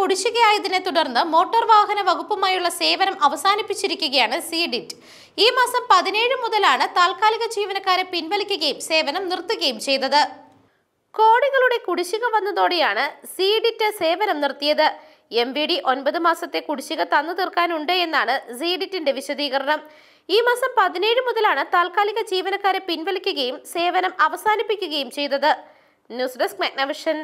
കുടിശ്ശികയായതിനെ തുടർന്ന് മോട്ടോർ വാഹന വകുപ്പുമായുള്ള സേവനം അവസാനിപ്പിച്ചിരിക്കുകയാണ് സി ഡിറ്റ് ഈ മാസം പതിനേഴ് മുതലാണ് താൽക്കാലിക ജീവനക്കാരെ പിൻവലിക്കുകയും സേവനം നിർത്തുകയും ചെയ്തത് കോടികളുടെ കുടിശ്ശിക വന്നതോടെയാണ് സി ഡിറ്റ് സേവനം നിർത്തിയത് എം വി ഡി ഒൻപത് മാസത്തെ കുടിശ്ശിക തന്നു തീർക്കാനുണ്ട് എന്നാണ് സിഡിറ്റിന്റെ വിശദീകരണം ഈ മാസം പതിനേഴ് മുതലാണ് താൽക്കാലിക ജീവനക്കാരെ പിൻവലിക്കുകയും സേവനം അവസാനിപ്പിക്കുകയും ചെയ്തത് ന്യൂസ് ഡെസ്ക് മെഗ്നവിഷൻ